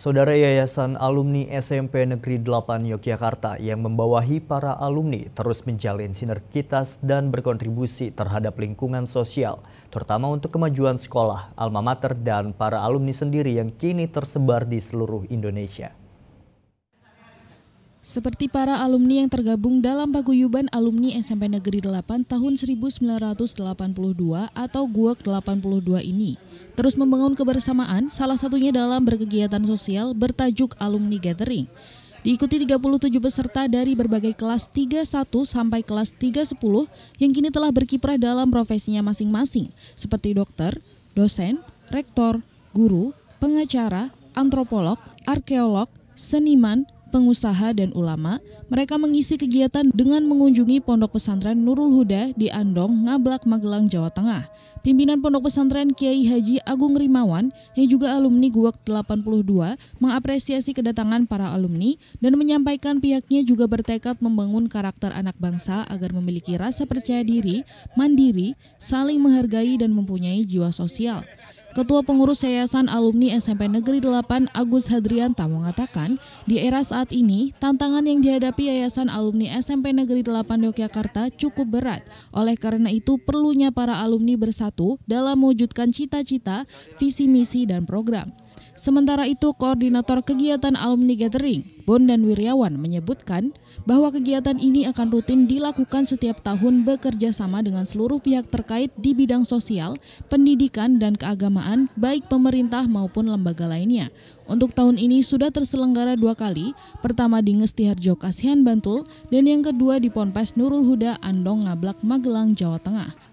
Saudara Yayasan Alumni SMP Negeri 8 Yogyakarta yang membawahi para alumni terus menjalin sinergitas dan berkontribusi terhadap lingkungan sosial, terutama untuk kemajuan sekolah, alma mater, dan para alumni sendiri yang kini tersebar di seluruh Indonesia. Seperti para alumni yang tergabung dalam paguyuban alumni SMP Negeri 8 tahun 1982 atau GUAK 82 ini, terus membangun kebersamaan salah satunya dalam berkegiatan sosial bertajuk Alumni Gathering. Diikuti 37 peserta dari berbagai kelas 31 sampai kelas 310 yang kini telah berkiprah dalam profesinya masing-masing, seperti dokter, dosen, rektor, guru, pengacara, antropolog, arkeolog, seniman, pengusaha, dan ulama, mereka mengisi kegiatan dengan mengunjungi Pondok Pesantren Nurul Huda di Andong, Ngablak, Magelang, Jawa Tengah. Pimpinan Pondok Pesantren Kiai Haji Agung Rimawan yang juga alumni Guwak 82 mengapresiasi kedatangan para alumni dan menyampaikan pihaknya juga bertekad membangun karakter anak bangsa agar memiliki rasa percaya diri, mandiri, saling menghargai dan mempunyai jiwa sosial. Ketua Pengurus Yayasan Alumni SMP Negeri 8 Agus Hadrianta mengatakan, di era saat ini, tantangan yang dihadapi Yayasan Alumni SMP Negeri 8 Yogyakarta cukup berat. Oleh karena itu, perlunya para alumni bersatu dalam mewujudkan cita-cita, visi misi, dan program. Sementara itu, Koordinator Kegiatan Alumni Gathering, Bondan Wiryawan, menyebutkan bahwa kegiatan ini akan rutin dilakukan setiap tahun bekerja sama dengan seluruh pihak terkait di bidang sosial, pendidikan, dan keagamaan, baik pemerintah maupun lembaga lainnya. Untuk tahun ini sudah terselenggara dua kali, pertama di Ngesti Harjo Kasihan Bantul, dan yang kedua di Ponpes Nurul Huda Andong Ngablak Magelang, Jawa Tengah.